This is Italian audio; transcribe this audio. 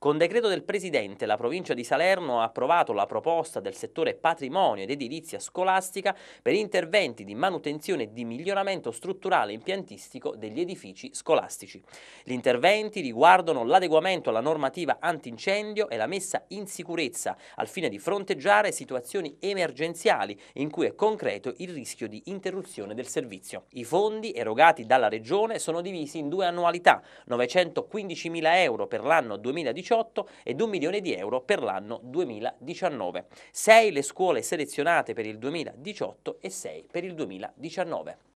Con decreto del Presidente la provincia di Salerno ha approvato la proposta del settore patrimonio ed edilizia scolastica per interventi di manutenzione e di miglioramento strutturale e impiantistico degli edifici scolastici. Gli interventi riguardano l'adeguamento alla normativa antincendio e la messa in sicurezza al fine di fronteggiare situazioni emergenziali in cui è concreto il rischio di interruzione del servizio. I fondi erogati dalla Regione sono divisi in due annualità, 915.000 euro per l'anno 2019 2018 ed un milione di euro per l'anno 2019. 6 le scuole selezionate per il 2018 e 6 per il 2019.